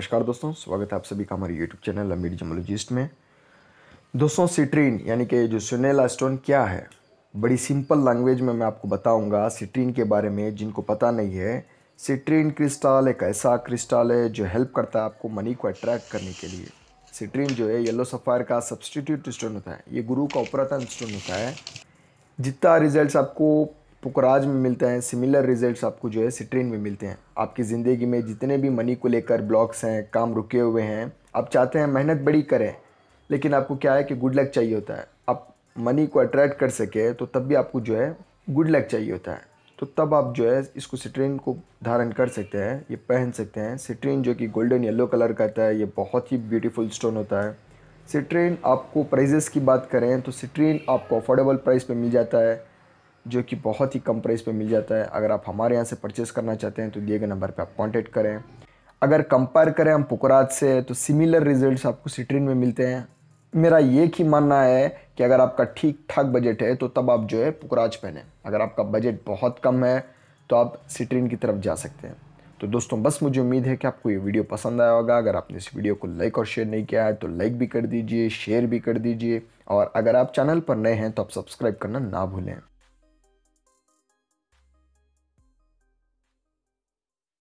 नमस्कार दोस्तों स्वागत है आप सभी का हमारे यूट्यूब चैनल लमीड जमोलॉजिस्ट में दोस्तों सिट्रीन यानी कि जो सुनेला स्टोन क्या है बड़ी सिंपल लैंग्वेज में मैं आपको बताऊंगा सिट्रीन के बारे में जिनको पता नहीं है सिट्रीन क्रिस्टल एक ऐसा क्रिस्टल है जो हेल्प करता है आपको मनी को अट्रैक्ट करने के लिए सिट्रीन जो है येलो सफ़ायर का सब्सटीट्यूट स्टोन होता है ये गुरु का उपरातन स्टोन होता है जितना रिजल्ट आपको पुकराज में मिलते हैं सिमिलर रिजल्ट्स आपको जो है सिट्रेन में मिलते हैं आपकी ज़िंदगी में जितने भी मनी को लेकर ब्लॉक्स हैं काम रुके हुए हैं आप चाहते हैं मेहनत बड़ी करें लेकिन आपको क्या है कि गुड लक चाहिए होता है आप मनी को अट्रैक्ट कर सके तो तब भी आपको जो है गुड लक चाहिए होता है तो तब आप जो है इसको सिट्रेन को धारण कर सकते हैं ये पहन सकते हैं सिट्रीन जो कि गोल्डन येलो कलर का होता है ये बहुत ही ब्यूटीफुल स्टोन होता है सिट्रेन आपको प्राइजेस की बात करें तो सिट्रेन आपको अफोर्डेबल प्राइस पर मिल जाता है जो कि बहुत ही कम प्राइस पे मिल जाता है अगर आप हमारे यहाँ से परचेस करना चाहते हैं तो दिए गए नंबर पे आप कॉन्टेक्ट करें अगर कंपेयर करें हम पुकराज से तो सिमिलर रिजल्ट्स आपको सिट्रिन में मिलते हैं मेरा ये ही मानना है कि अगर आपका ठीक ठाक बजट है तो तब आप जो है पुकराज पहने अगर आपका बजट बहुत कम है तो आप सिट्रिन की तरफ जा सकते हैं तो दोस्तों बस मुझे उम्मीद है कि आपको ये वीडियो पसंद आया होगा अगर आपने इस वीडियो को लाइक और शेयर नहीं किया है तो लाइक भी कर दीजिए शेयर भी कर दीजिए और अगर आप चैनल पर नए हैं तो आप सब्सक्राइब करना ना भूलें